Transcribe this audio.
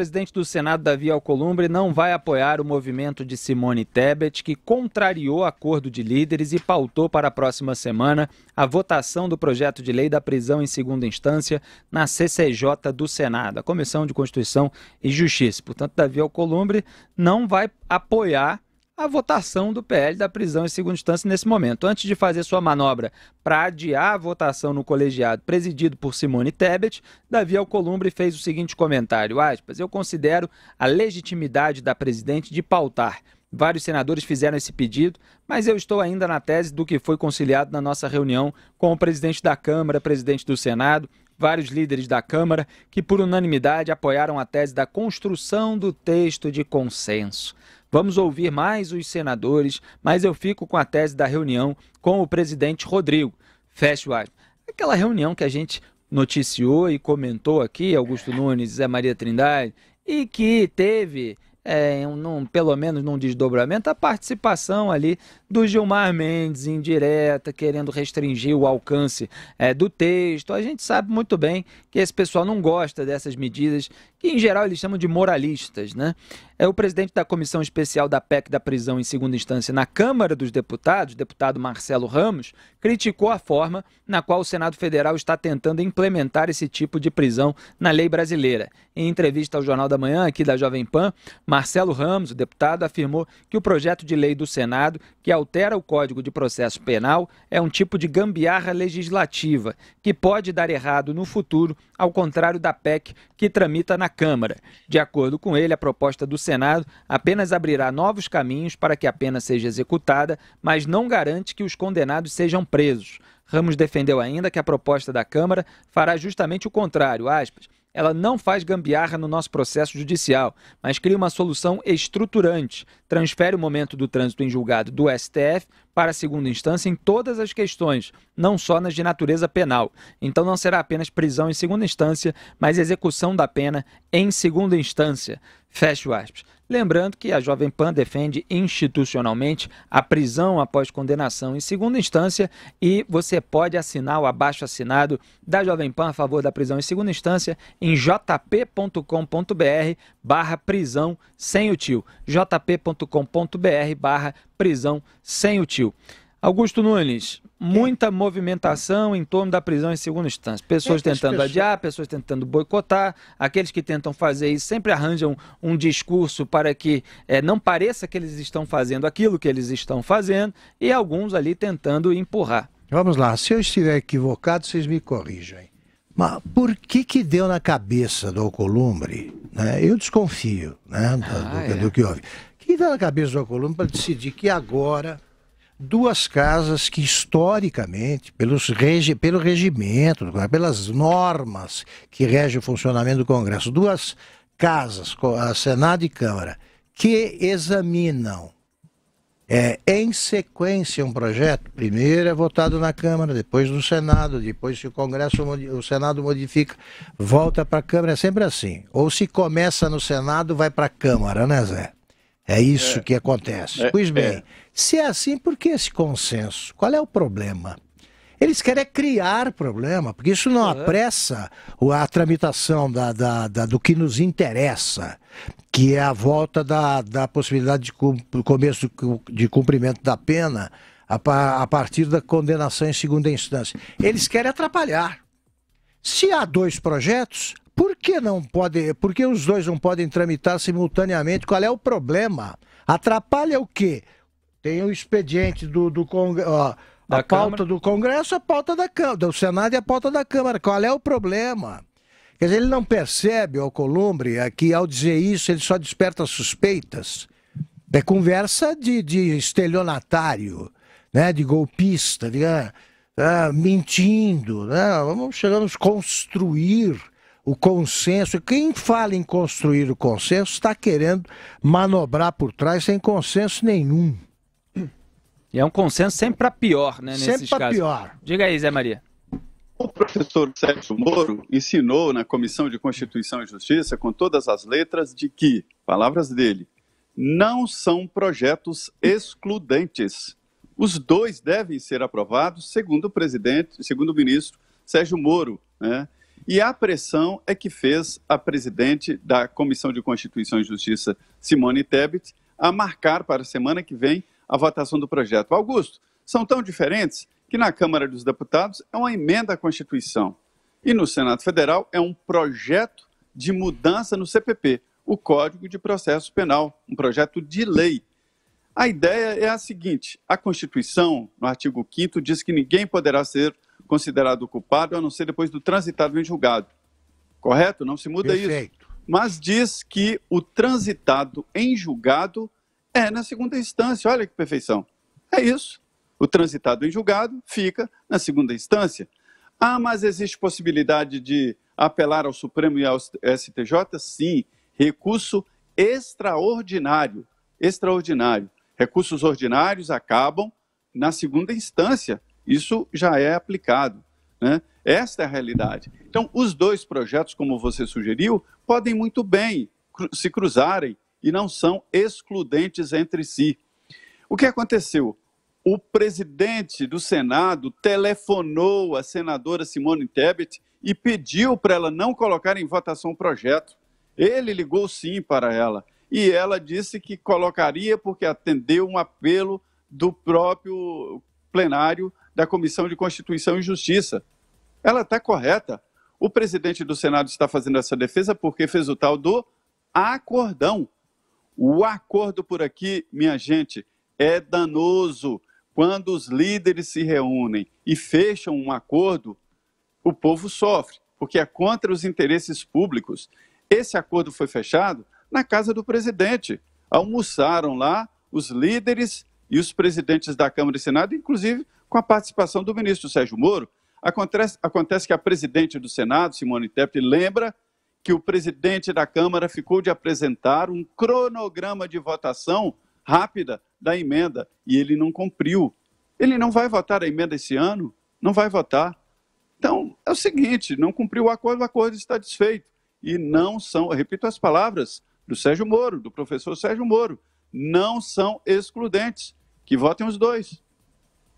presidente do Senado, Davi Alcolumbre, não vai apoiar o movimento de Simone Tebet, que contrariou acordo de líderes e pautou para a próxima semana a votação do projeto de lei da prisão em segunda instância na CCJ do Senado, a Comissão de Constituição e Justiça. Portanto, Davi Alcolumbre não vai apoiar a votação do PL da prisão em segunda instância nesse momento. Antes de fazer sua manobra para adiar a votação no colegiado presidido por Simone Tebet, Davi Alcolumbre fez o seguinte comentário, aspas, eu considero a legitimidade da presidente de pautar Vários senadores fizeram esse pedido, mas eu estou ainda na tese do que foi conciliado na nossa reunião com o presidente da Câmara, presidente do Senado, vários líderes da Câmara, que por unanimidade apoiaram a tese da construção do texto de consenso. Vamos ouvir mais os senadores, mas eu fico com a tese da reunião com o presidente Rodrigo. Fecha o ar. Aquela reunião que a gente noticiou e comentou aqui, Augusto Nunes, Zé Maria Trindade, e que teve é, num, pelo menos num desdobramento, a participação ali do Gilmar Mendes, indireta, querendo restringir o alcance é, do texto. A gente sabe muito bem que esse pessoal não gosta dessas medidas que em geral eles chamam de moralistas, né? É o presidente da comissão especial da PEC da prisão em segunda instância na Câmara dos Deputados, deputado Marcelo Ramos, criticou a forma na qual o Senado Federal está tentando implementar esse tipo de prisão na lei brasileira. Em entrevista ao Jornal da Manhã aqui da Jovem Pan, Marcelo Ramos, o deputado, afirmou que o projeto de lei do Senado que altera o Código de Processo Penal é um tipo de gambiarra legislativa que pode dar errado no futuro, ao contrário da PEC que tramita na Câmara. De acordo com ele, a proposta do Senado apenas abrirá novos caminhos para que a pena seja executada, mas não garante que os condenados sejam presos. Ramos defendeu ainda que a proposta da Câmara fará justamente o contrário, aspas, ela não faz gambiarra no nosso processo judicial, mas cria uma solução estruturante, transfere o momento do trânsito em julgado do STF para a segunda instância em todas as questões, não só nas de natureza penal. Então não será apenas prisão em segunda instância, mas execução da pena em segunda instância. Fecha o aspas. Lembrando que a Jovem Pan defende institucionalmente a prisão após condenação em segunda instância e você pode assinar o abaixo assinado da Jovem Pan a favor da prisão em segunda instância em jp.com.br barra prisão sem o tio. jp.com.br barra prisão sem o tio. Augusto Nunes, muita movimentação em torno da prisão em segunda instância. Pessoas tentando adiar, pessoas tentando boicotar, aqueles que tentam fazer isso sempre arranjam um discurso para que é, não pareça que eles estão fazendo aquilo que eles estão fazendo e alguns ali tentando empurrar. Vamos lá, se eu estiver equivocado, vocês me corrijam. Mas por que que deu na cabeça do Alcolumbre? Né? Eu desconfio né, do, ah, do, é. do que houve. E dá na cabeça do Colombo para decidir que agora duas casas que historicamente, pelos regi pelo regimento, né, pelas normas que regem o funcionamento do Congresso, duas casas, a Senado e Câmara, que examinam é, em sequência um projeto. Primeiro é votado na Câmara, depois no Senado, depois se o Congresso, o Senado modifica, volta para a Câmara. É sempre assim. Ou se começa no Senado, vai para a Câmara, né, Zé? É isso é. que acontece. É. Pois é. bem, é. se é assim, por que esse consenso? Qual é o problema? Eles querem criar problema, porque isso não é. apressa a tramitação da, da, da, do que nos interessa, que é a volta da, da possibilidade de começo de cumprimento da pena a, a partir da condenação em segunda instância. Eles querem atrapalhar. Se há dois projetos, por que não pode, por que os dois não podem tramitar simultaneamente? Qual é o problema? Atrapalha o quê? Tem o expediente do, do Congresso, a da pauta Câmara. do Congresso, a pauta da Câmara, do Senado e a pauta da Câmara. Qual é o problema? Quer dizer, ele não percebe, o Columbre, que ao dizer isso ele só desperta suspeitas. É conversa de, de estelionatário, né? de golpista, de, ah, ah mentindo. Né? Vamos, chegamos a construir o consenso. Quem fala em construir o consenso está querendo manobrar por trás sem consenso nenhum. E é um consenso sempre para pior, né? Sempre para pior. Diga aí, Zé Maria. O professor Sérgio Moro ensinou na Comissão de Constituição e Justiça, com todas as letras, de que, palavras dele, não são projetos excludentes. Os dois devem ser aprovados, segundo o presidente, segundo o ministro Sérgio Moro. Né? E a pressão é que fez a presidente da Comissão de Constituição e Justiça, Simone Tebet, a marcar para a semana que vem a votação do projeto. Augusto, são tão diferentes que na Câmara dos Deputados é uma emenda à Constituição e no Senado Federal é um projeto de mudança no CPP, o Código de Processo Penal, um projeto de lei. A ideia é a seguinte: a Constituição, no artigo 5, diz que ninguém poderá ser considerado culpado, a não ser depois do transitado em julgado. Correto? Não se muda Perfeito. isso. Mas diz que o transitado em julgado é na segunda instância. Olha que perfeição. É isso. O transitado em julgado fica na segunda instância. Ah, mas existe possibilidade de apelar ao Supremo e ao STJ? Sim. Recurso extraordinário. Extraordinário. Recursos ordinários acabam na segunda instância. Isso já é aplicado. Né? Esta é a realidade. Então, os dois projetos, como você sugeriu, podem muito bem se cruzarem e não são excludentes entre si. O que aconteceu? O presidente do Senado telefonou a senadora Simone Tebet e pediu para ela não colocar em votação o projeto. Ele ligou sim para ela e ela disse que colocaria porque atendeu um apelo do próprio plenário da Comissão de Constituição e Justiça. Ela está correta. O presidente do Senado está fazendo essa defesa porque fez o tal do acordão. O acordo por aqui, minha gente, é danoso. Quando os líderes se reúnem e fecham um acordo, o povo sofre, porque é contra os interesses públicos. Esse acordo foi fechado na casa do presidente. Almoçaram lá os líderes e os presidentes da Câmara e Senado, inclusive com a participação do ministro Sérgio Moro. Acontece, acontece que a presidente do Senado, Simone Tebet, lembra que o presidente da Câmara ficou de apresentar um cronograma de votação rápida da emenda e ele não cumpriu. Ele não vai votar a emenda esse ano, não vai votar. Então, é o seguinte, não cumpriu o acordo, o acordo está desfeito. E não são, repito as palavras do Sérgio Moro, do professor Sérgio Moro, não são excludentes que votem os dois.